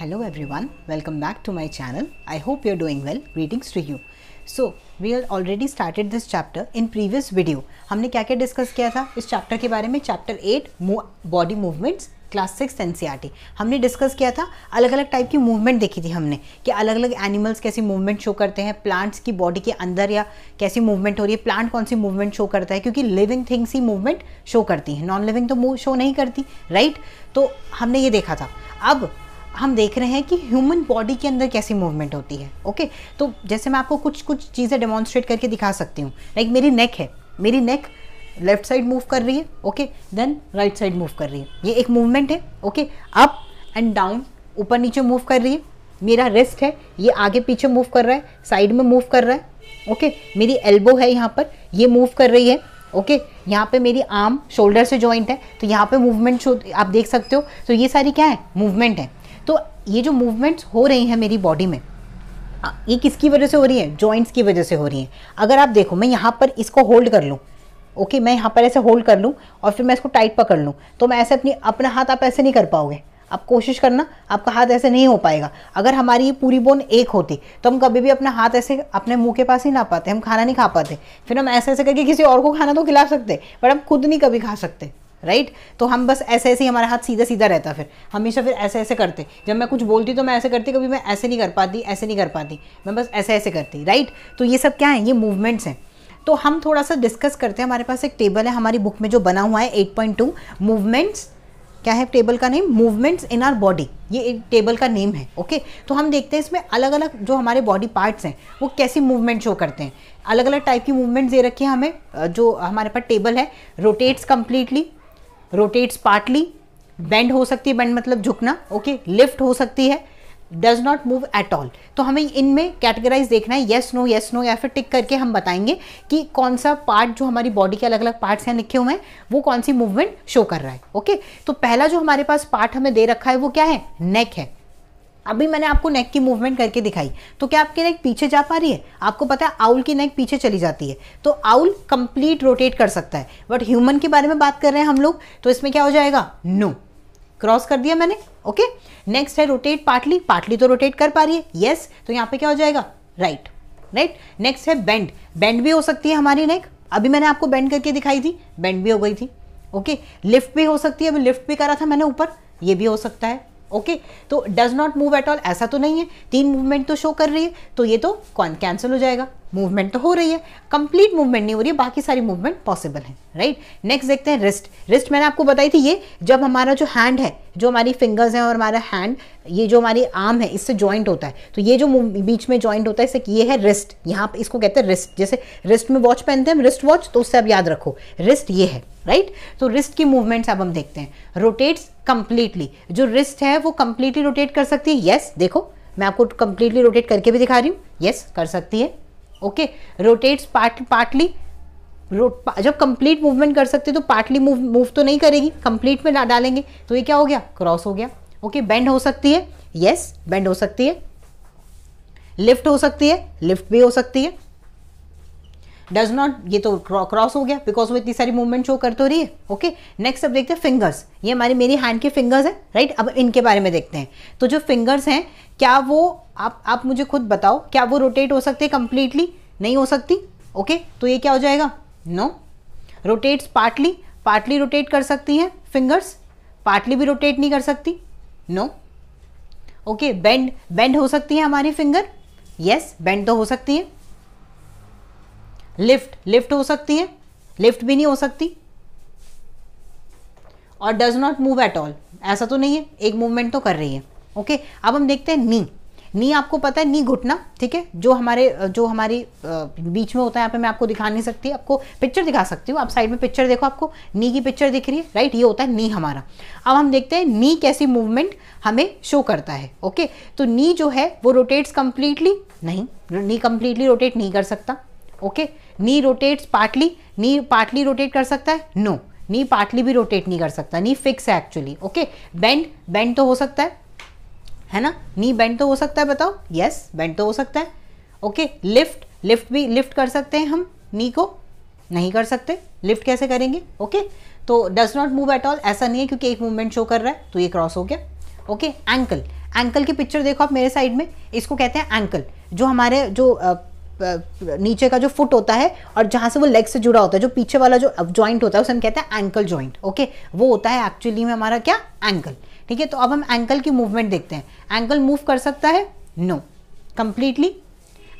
Hello everyone welcome back to my channel I hope you're doing well greetings to you so we are already started this chapter in previous video हमने क्या क्या discuss किया था इस chapter के बारे में chapter eight body movements class six एन हमने डिस्कस किया था अलग अलग टाइप की मूवमेंट देखी थी हमने कि अलग अलग एनिमल्स कैसी मूवमेंट शो करते हैं प्लांट्स की बॉडी के अंदर या कैसी मूवमेंट हो रही है प्लांट कौन सी मूवमेंट शो करता है क्योंकि लिविंग थिंग्स ही मूवमेंट शो करती हैं नॉन लिविंग तो मूव शो नहीं करती राइट right? तो हमने ये देखा था अब हम देख रहे हैं कि ह्यूमन बॉडी के अंदर कैसी मूवमेंट होती है ओके तो जैसे मैं आपको कुछ कुछ चीज़ें डेमॉन्स्ट्रेट करके दिखा सकती हूँ लाइक मेरी नेक है मेरी नेक लेफ्ट साइड मूव कर रही है okay then right side move कर रही है ये एक मूवमेंट है ओके अप एंड डाउन ऊपर नीचे मूव कर रही है मेरा रेस्ट है ये आगे पीछे मूव कर रहा है साइड में मूव कर रहा है ओके मेरी एल्बो है यहाँ पर ये मूव कर रही है ओके okay, यहाँ पे मेरी आर्म शोल्डर से जॉइंट है तो यहाँ पे मूवमेंट आप देख सकते हो तो ये सारी क्या है मूवमेंट है ये जो मूवमेंट्स हो रही हैं मेरी बॉडी में ये किसकी वजह से हो रही है जॉइंट्स की वजह से हो रही है अगर आप देखो मैं यहाँ पर इसको होल्ड कर लूँ ओके मैं यहाँ पर ऐसे होल्ड कर लूँ और फिर मैं इसको टाइट पकड़ लूँ तो मैं ऐसे अपनी अपना हाथ आप ऐसे नहीं कर पाओगे आप कोशिश करना आपका हाथ ऐसे नहीं हो पाएगा अगर हमारी ये पूरी बोन एक होती तो हम कभी भी अपना हाथ ऐसे अपने मुंह के पास ही ना पाते हम खाना नहीं खा पाते फिर हम ऐसे ऐसे करके किसी और को खाना तो खिला सकते बट हम खुद नहीं कभी खा सकते राइट right? तो हम बस ऐसे ऐसे ही हमारा हाथ सीधा सीधा रहता फिर हमेशा फिर ऐसे ऐसे करते जब मैं कुछ बोलती तो मैं ऐसे करती कभी मैं ऐसे नहीं कर पाती ऐसे नहीं कर पाती मैं बस ऐसे ऐसे करती राइट तो ये सब क्या है ये मूवमेंट्स हैं तो हम थोड़ा सा डिस्कस करते हैं हमारे पास एक टेबल है हमारी बुक में जो बना हुआ है एट मूवमेंट्स क्या है टेबल का name movements in our body ये एक टेबल का नेम है ओके तो हम देखते हैं इसमें अलग अलग जो हमारे बॉडी पार्ट्स हैं वो कैसी मूवमेंट शो करते हैं अलग अलग टाइप की मूवमेंट्स दे रखी है हमें जो हमारे पास टेबल है rotates completely rotates partly bend हो सकती है बेंड मतलब झुकना ओके लिफ्ट हो सकती है does not move at all तो हमें इनमें कैटेगराइज देखना है येस नो येस नो या फिर टिक करके हम बताएंगे कि कौन सा पार्ट जो हमारी बॉडी के अलग अलग पार्ट्स हैं लिखे हुए हैं वो कौन सी मूवमेंट शो कर रहा है ओके okay? तो पहला जो हमारे पास पार्ट हमें दे रखा है वो क्या है नेक है अभी मैंने आपको नेक की मूवमेंट करके दिखाई तो क्या आपकी नेक पीछे जा पा रही है आपको पता है आउल की नेक पीछे चली जाती है तो आउल कंप्लीट रोटेट कर सकता है बट ह्यूमन के बारे में बात कर रहे हैं हम लोग तो इसमें क्या हो जाएगा नो क्रॉस कर दिया मैंने ओके नेक्स्ट है रोटेट पार्टली पार्टली तो रोटेट कर पा रही है येस yes, तो यहाँ पे क्या हो जाएगा राइट राइट नेक्स्ट है बेंड बेंड भी हो सकती है हमारी नेक अभी मैंने आपको बेंड करके दिखाई थी बेंड भी हो गई थी ओके लिफ्ट भी हो सकती है अभी लिफ्ट भी करा था मैंने ऊपर ये भी हो सकता है ओके तो does not move at all ऐसा तो नहीं है तीन मूवमेंट तो शो कर रही है तो ये तो कौन कैंसिल हो जाएगा मूवमेंट तो हो रही है कंप्लीट मूवमेंट नहीं हो रही है बाकी सारी मूवमेंट पॉसिबल है राइट नेक्स्ट देखते हैं रिस्ट रिस्ट मैंने आपको बताई थी ये जब हमारा जो हैंड है जो हमारी फिंगर्स हैं और हमारा हैंड ये जो हमारी आर्म है इससे जॉइंट होता है तो ये जो बीच में जॉइंट होता है इससे ये है रिस्ट यहाँ इसको कहते हैं रिस्ट जैसे रिस्ट में वॉच पहनते हैं रिस्ट वॉच तो उससे आप याद रखो रिस्ट ये है राइट तो रिस्ट की मूवमेंट्स अब हम देखते हैं रोटेट्स कंप्लीटली जो रिस्ट है वो कंप्लीटली रोटेट कर सकती है येस देखो मैं आपको कंप्लीटली रोटेट करके भी दिखा रही हूँ येस कर सकती है ओके रोटेट्स पार्ट पार्टली जब कंप्लीट मूवमेंट कर सकते तो पार्टली मूव मूव तो नहीं करेगी कंप्लीट में डालेंगे तो ये क्या हो गया क्रॉस हो गया ओके okay, बेंड हो सकती है यस yes, बेंड हो सकती है लिफ्ट हो सकती है लिफ्ट भी हो सकती है डज नॉट ये तो क्रॉस हो गया बिकॉज वो इतनी सारी मूवमेंट शो कर तो रही है ओके नेक्स्ट अब देखते हैं फिंगर्स ये हमारी मेरी हैंड के फिंगर्स हैं राइट अब इनके बारे में देखते हैं तो जो फिंगर्स हैं क्या वो आप आप मुझे खुद बताओ क्या वो रोटेट हो सकते हैं कंप्लीटली नहीं हो सकती ओके okay? तो ये क्या हो जाएगा no rotates partly partly rotate कर सकती हैं फिंगर्स पार्टली भी रोटेट नहीं कर सकती नो ओके बेंड बेंड हो सकती है हमारी फिंगर यस बेंड तो हो सकती है लिफ्ट लिफ्ट हो सकती है लिफ्ट भी नहीं हो सकती और does not move at all ऐसा तो नहीं है एक मूवमेंट तो कर रही है ओके अब हम देखते हैं नी नी आपको पता है नी घुटना ठीक है जो हमारे जो हमारी बीच में होता है यहाँ पे मैं आपको दिखा नहीं सकती आपको पिक्चर दिखा सकती हूँ आप साइड में पिक्चर देखो आपको नी की पिक्चर दिख रही है राइट ये होता है नी हमारा अब हम देखते हैं नी कैसी मूवमेंट हमें शो करता है ओके तो नी जो है वो रोटेट्स कंप्लीटली नहीं नी कंप्लीटली रोटेट नहीं कर सकता okay knee rotates partly knee partly rotate कर सकता है नो नी पार्टली भी रोटेट नहीं कर सकता नी फिक्स है एक्चुअली ओके बेंड बेंड तो हो सकता है है ना नी बेंड तो हो सकता है बताओ यस yes, बेंड तो हो सकता है ओके लिफ्ट लिफ्ट भी लिफ्ट कर सकते हैं हम नी को नहीं कर सकते लिफ्ट कैसे करेंगे ओके तो does not move at all ऐसा नहीं है क्योंकि एक मूवमेंट शो कर रहा है तो ये क्रॉस हो गया ओके एंकल एंकल की पिक्चर देखो आप मेरे साइड में इसको कहते हैं एंकल जो हमारे जो नीचे का जो फुट होता है और जहाँ से वो लेग से जुड़ा होता है जो पीछे वाला जो जॉइंट होता है उसे हम कहते हैं एंकल जॉइंट ओके वो होता है एक्चुअली में हमारा क्या एंकल ठीक है तो अब हम एंकल की मूवमेंट देखते हैं एंकल मूव कर सकता है no completely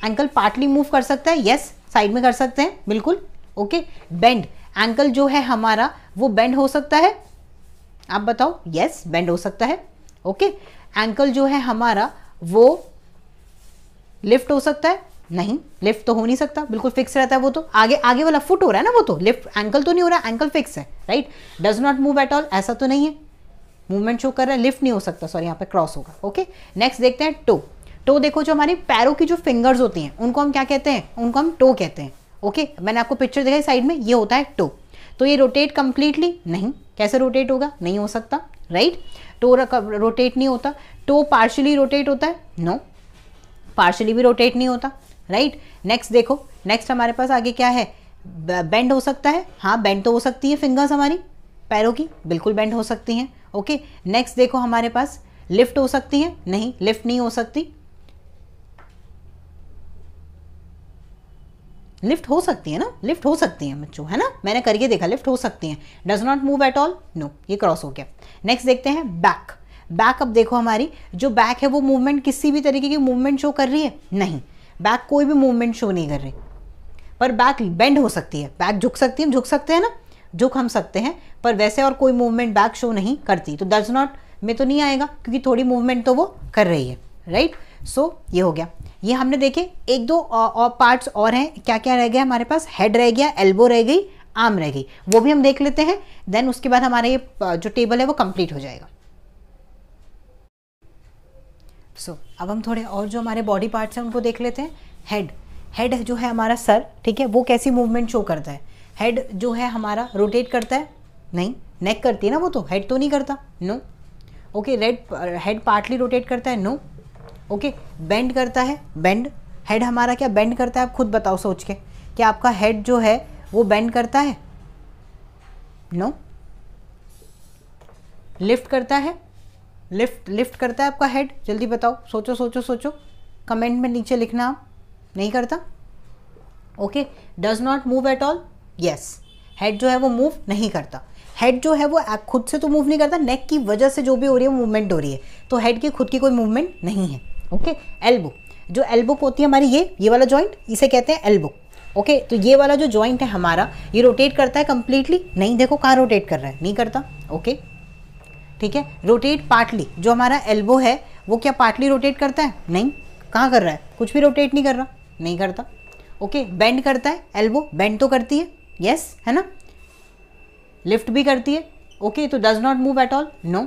ankle partly move कर सकता है यस साइड में कर सकते हैं बिल्कुल ओके बेंड एंकल जो है हमारा वो बेंड हो सकता है आप बताओ यस बेंड हो सकता है ओके एंकल जो है हमारा वो लिफ्ट हो सकता है नहीं लिफ्ट तो हो नहीं सकता बिल्कुल फिक्स रहता है वो तो आगे आगे वाला फुट हो रहा है ना वो तो लिफ्ट एंकल तो नहीं हो रहा एंकल फिक्स है right does not move at all ऐसा तो नहीं है मूवमेंट शो कर रहा है लिफ्ट नहीं हो सकता सॉरी यहाँ पे क्रॉस होगा ओके नेक्स्ट देखते हैं टो टो देखो जो हमारी पैरों की जो फिंगर्स होती हैं उनको हम क्या कहते हैं उनको हम टो कहते हैं ओके okay? मैंने आपको पिक्चर दिखाई साइड में ये होता है टो तो ये रोटेट कंप्लीटली नहीं कैसे रोटेट होगा नहीं हो सकता राइट टो रोटेट नहीं होता टो पार्शली रोटेट होता है नो no. पार्शली भी रोटेट नहीं होता राइट नेक्स्ट देखो नेक्स्ट हमारे पास आगे क्या है बेंड हो सकता है हाँ बेंड तो हो सकती है फिंगर्स हमारी पैरों की बिल्कुल बेंड हो सकती हैं ओके नेक्स्ट देखो हमारे पास लिफ्ट हो सकती है नहीं लिफ्ट नहीं हो सकती लिफ्ट हो सकती है ना लिफ्ट हो सकती है बच्चों है ना मैंने करके देखा लिफ्ट हो सकती है does not move at all no ये क्रॉस हो गया नेक्स्ट देखते हैं बैक बैक अब देखो हमारी जो बैक है वो मूवमेंट किसी भी तरीके की मूवमेंट शो कर रही है नहीं बैक कोई भी मूवमेंट शो नहीं कर रही पर बैक बेंड हो सकती है बैक झुक सकती है झुक सकते हैं ना झुक हम सकते हैं पर वैसे और कोई मूवमेंट बैक शो नहीं करती तो दर्ज नॉट में तो नहीं आएगा क्योंकि थोड़ी मूवमेंट तो वो कर रही है राइट सो so, ये हो गया ये हमने देखे एक दो और पार्ट्स और हैं क्या क्या रह गया हमारे पास हेड रह गया एल्बो रह गई आर्म रह गई वो भी हम देख लेते हैं देन उसके बाद हमारा ये जो टेबल है वो कंप्लीट हो जाएगा सो so, अब हम थोड़े और जो हमारे बॉडी पार्ट्स हैं उनको देख लेते हैं हेड हेड जो है हमारा सर ठीक है वो कैसी मूवमेंट शो करता है हेड जो है हमारा रोटेट करता है नहीं नेक करती है ना वो तो हेड तो नहीं करता no okay red head partly rotate करता है नो ओके बेंड करता है बेंड हेड हमारा क्या बेंड करता है आप खुद बताओ सोच के क्या आपका हेड जो है वो बेंड करता है नो no? लिफ्ट करता है लिफ्ट लिफ्ट करता है आपका हेड जल्दी बताओ सोचो सोचो सोचो कमेंट में नीचे लिखना आप नहीं करता okay does not move at all yes head जो है वो मूव नहीं करता हेड जो है वो खुद से तो मूव नहीं करता नेक की वजह से जो भी हो रही है मूवमेंट हो रही है तो हेड की खुद की कोई मूवमेंट नहीं है ओके okay? एल्बो जो एल्बो होती है हमारी ये ये वाला जॉइंट इसे कहते हैं एल्बो ओके okay, तो ये वाला जो जॉइंट है हमारा ये रोटेट करता है कम्प्लीटली नहीं देखो कहाँ रोटेट कर रहा है नहीं करता ओके okay? ठीक है रोटेट पार्टली जो हमारा एल्बो है वो क्या पार्टली रोटेट करता है नहीं कहाँ कर रहा है कुछ भी रोटेट नहीं कर रहा नहीं करता ओके बेंड करता है एल्बो बेंड तो करती है यस yes, है ना लिफ्ट भी करती है ओके तो does not move at all no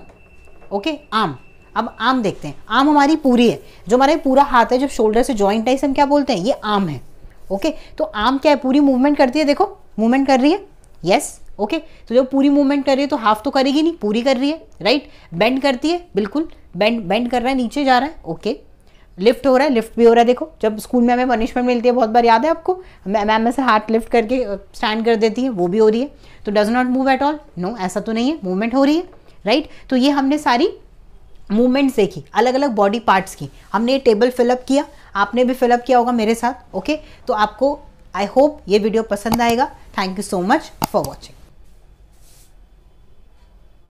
okay arm अब आर्म देखते हैं आर्म हमारी पूरी है जो हमारा पूरा हाथ है जो शोल्डर से जॉइंट है इसे हम क्या बोलते हैं ये आर्म है ओके तो आर्म क्या है पूरी मूवमेंट करती है देखो मूवमेंट कर रही है यस ओके तो जब पूरी मूवमेंट कर रही है तो हाफ तो करेगी नहीं पूरी कर रही है राइट बेंड करती है बिल्कुल बेंड बेंड कर रहा है नीचे जा रहा है ओके लिफ्ट हो रहा है लिफ्ट भी हो रहा है देखो जब स्कूल में हमें पनिशमेंट मिलती है बहुत बार याद है आपको मैम ऐसे हाथ लिफ्ट करके स्टैंड कर देती है वो भी हो रही है तो does not move at all no ऐसा तो नहीं है मूवमेंट हो रही है राइट तो ये हमने सारी मूवमेंट्स देखी अलग अलग बॉडी पार्ट्स की हमने ये टेबल फिलअप किया आपने भी फिलअप किया होगा मेरे साथ ओके तो आपको आई होप ये वीडियो पसंद आएगा thank you so much for watching